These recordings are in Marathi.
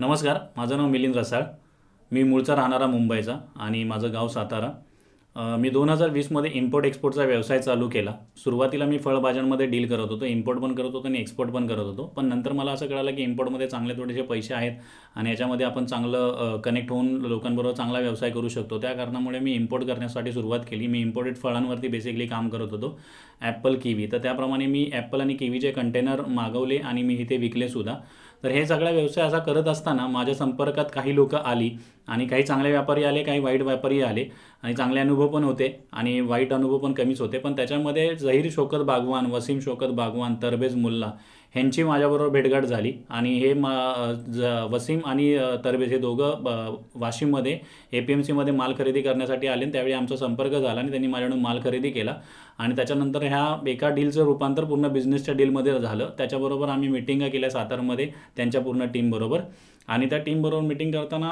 नमस्कार माझं नाव मिलिंद रसाळ मी मूळचा राहणारा मुंबईचा आणि माझं गाव सातारा मी दोन हजार वीसमध्ये इम्पोर्ट एक्सपोर्टचा व्यवसाय चालू केला सुरुवातीला मी फळभाज्यांमध्ये डील करत होतो इम्पोर्ट पण करत होतो आणि एक्सपोर्ट पण करत होतो पण नंतर मला असं कळालं की इम्पोर्टमध्ये चांगले थोडेसे पैसे आहेत आणि याच्यामध्ये आपण चांगलं कनेक्ट होऊन लोकांबरोबर चांगला व्यवसाय करू शकतो त्या कारणामुळे मी इम्पोर्ट करण्यासाठी सुरुवात केली मी इम्पोर्टेड फळांवरती बेसिकली काम करत होतो ॲप्पल किवी तर त्याप्रमाणे मी ॲप्पल आणि किवीचे कंटेनर मागवले आणि मी इथे विकलेसुद्धा तर हे सगळा व्यवसाय असा करत असताना माझ्या संपर्कात काही लोक आली आणि काही चांगले व्यापारी आले काही वाईट व्यापारी आले आणि चांगले अनुभव पण होते आणि वाईट अनुभव पण कमीच होते पण त्याच्यामध्ये जहीर शोकत बागवान वसीम शोकत बागवान तरबेज मुल्ला ह्यांची माझ्याबरोबर भेटघाट झाली आणि हे म वसीम आणि तरबेज हे दोघं ब वाशिममध्ये ए पी एम सीमध्ये माल खरेदी करण्यासाठी आले त्यावेळी आमचा संपर्क झाला आणि त्यांनी माझ्याकडून माल खरेदी केला आणि त्याच्यानंतर ह्या एका डीलचं रूपांतर पूर्ण बिझनेसच्या डीलमध्ये झालं त्याच्याबरोबर आम्ही मिटिंगा केल्या सातारमध्ये त्यांच्या पूर्ण टीमबरोबर आणि त्या टीमबरोबर मिटिंग करताना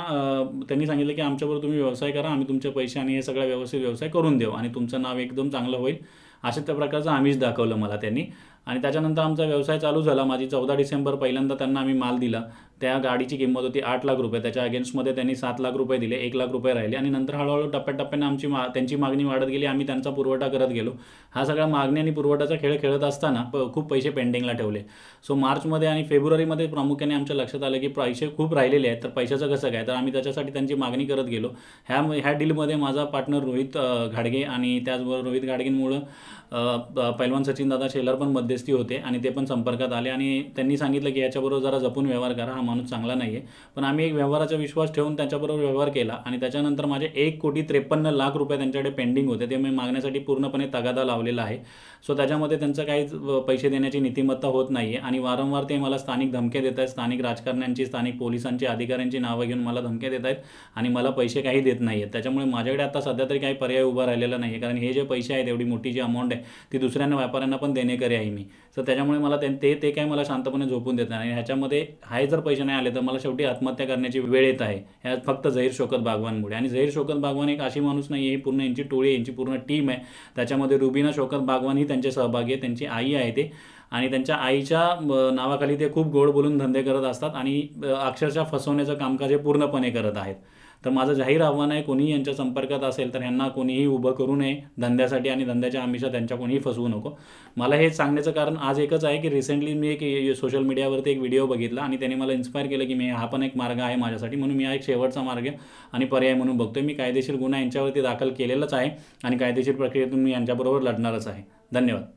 त्यांनी सांगितलं की आमच्याबरोबर तुम्ही व्यवसाय करा आम्ही तुमचे पैसे आणि हे सगळ्या व्यवस्थित व्यवसाय करून देऊ आणि तुमचं नाव एकदम चांगलं होईल अशा त्या प्रकारचं आम्हीच दाखवलं मला त्यांनी आणि त्याच्यानंतर आमचा व्यवसाय चालू झाला माझी चौदा डिसेंबर पहिल्यांदा त्यांना आम्ही माल दिला त्या गाडीची किंमत होती आठ लाख रुपये त्याच्या अगेन्स्टमध्ये त्यांनी सात लाख रुपये दिले एक लाख रुपये राहिले आणि नंतर हळूहळू टप्प्याटप्प्याने आमची मा त्यांची मागणी वाढत गेली आम्ही त्यांचा पुरवठा करत गेलो हा सगळा मागणी आणि पुरवठाचा खेळ खेळत असताना प खूप पैसे पेंडिंगला ठेवले सो मार्चमध्ये आणि फेब्रुवारीमध्ये प्रामुख्याने आमच्या लक्षात आलं की पैसे खूप राहिलेले आहेत तर पैशाचं कसं काय तर आम्ही त्याच्यासाठी त्यांची मागणी करत गेलो ह्या ह्या डीलमध्ये माझा पार्टनर रोहित घाडगे आणि त्याचबरोबर रोहित घाडगेंमुळं पैलवान सचिन दादा शेलर पण मध्यस्थी होते आणि ते पण संपर्कात आले आणि त्यांनी सांगितलं की याच्याबरोबर जरा जपून व्यवहार करा माणूस चांगला नाही आहे पण आम्ही एक व्यवहाराचा विश्वास ठेवून त्याच्याबरोबर व्यवहार केला आणि त्याच्यानंतर माझे एक कोटी त्रेपन्न लाख रुपये त्यांच्याकडे पेंडिंग होते ते मी मागण्यासाठी पूर्णपणे तगादा लावलेला आहे सो त्याच्यामध्ये त्यांचं काहीच पैसे देण्याची नीतिमत्ता होत नाही आहे आणि वारंवार ते मला स्थानिक धमक्या देत आहेत स्थानिक राजकारण्यांची स्थानिक पोलिसांची अधिकाऱ्यांची नावं घेऊन मला धमक्या देत आहेत आणि मला पैसे काही देत नाही आहेत त्याच्यामुळे माझ्याकडे आता सध्या तरी काही पर्याय उभा राहिलेला नाही आहे कारण हे जे पैसे आहेत एवढी मोठी जी अमाऊंट आहे ती दुसऱ्यांना व्यापाऱ्यांना पण देणे करे आहे मी तर त्याच्यामुळे मला ते ते काय मला शांतपणे झोपून देत नाही ह्याच्यामध्ये हाय जर पैसे पैसे नाही आले तर मला शेवटी आत्महत्या करण्याची वेळ येत आहे ह्या फक्त झहीर शोकत बागवानमुळे आणि जहीर शोकत बागवान एक अशी माणूस नाही आहे पूर्ण यांची टोळी यांची पूर्ण टीम आहे त्याच्यामध्ये रुबीना शोकत बागवान ही त्यांचे सहभागी आहे त्यांची आई आहे ते आणि त्यांच्या आईच्या नावाखाली ते खूप गोड बोलून धंदे करत असतात आणि अक्षरशः फसवण्याचं कामकाज हे पूर्णपणे करत आहेत तर माझं जाहीर आव्हान आहे कोणीही यांच्या संपर्कात असेल तर यांना कोणीही उभं करू नये धंद्यासाठी आणि धंद्याच्या आमिषा त्यांच्या कोणीही फसवू नको मला हे सांगण्याचं कारण आज एकच आहे की रिसेंटली मी एक सोशल मीडियावरती एक व्हिडिओ बघितला आणि त्याने मला इन्स्पायर केलं की मी हा पण एक मार्ग आहे माझ्यासाठी म्हणून मी हा एक शेवटचा मार्ग आणि पर्याय म्हणून बघतोय मी कायदेशीर गुन्हा यांच्यावरती दाखल केलेलाच आहे आणि कायदेशीर प्रक्रियेतून मी यांच्याबरोबर लढणारच आहे धन्यवाद